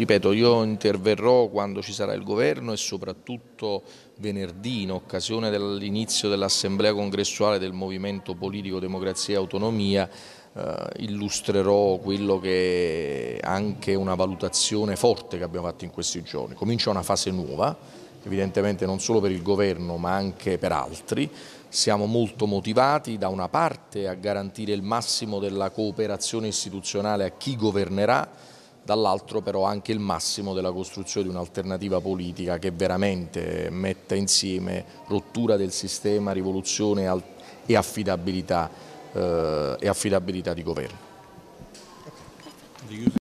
ripeto, io interverrò quando ci sarà il governo e soprattutto venerdì in occasione dell'inizio dell'assemblea congressuale del Movimento Politico Democrazia e Autonomia eh, illustrerò quello che è anche una valutazione forte che abbiamo fatto in questi giorni. Comincia una fase nuova, evidentemente non solo per il governo ma anche per altri. Siamo molto motivati da una parte a garantire il massimo della cooperazione istituzionale a chi governerà, dall'altro però anche il massimo della costruzione di un'alternativa politica che veramente metta insieme rottura del sistema, rivoluzione e affidabilità, eh, e affidabilità di governo.